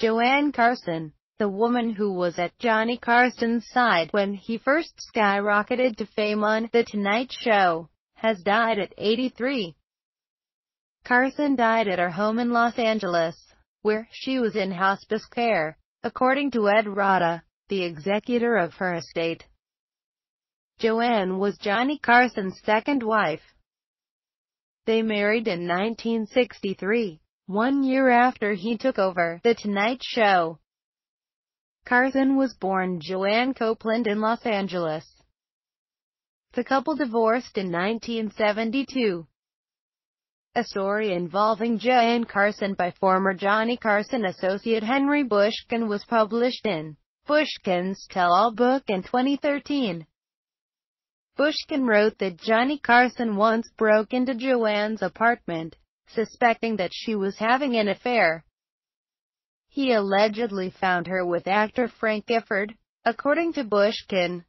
Joanne Carson, the woman who was at Johnny Carson's side when he first skyrocketed to fame on The Tonight Show, has died at 83. Carson died at her home in Los Angeles, where she was in hospice care, according to Ed Rada, the executor of her estate. Joanne was Johnny Carson's second wife. They married in 1963 one year after he took over The Tonight Show. Carson was born Joanne Copeland in Los Angeles. The couple divorced in 1972. A story involving Joanne Carson by former Johnny Carson associate Henry Bushkin was published in Bushkin's Tell All book in 2013. Bushkin wrote that Johnny Carson once broke into Joanne's apartment suspecting that she was having an affair. He allegedly found her with actor Frank Gifford. According to Bushkin,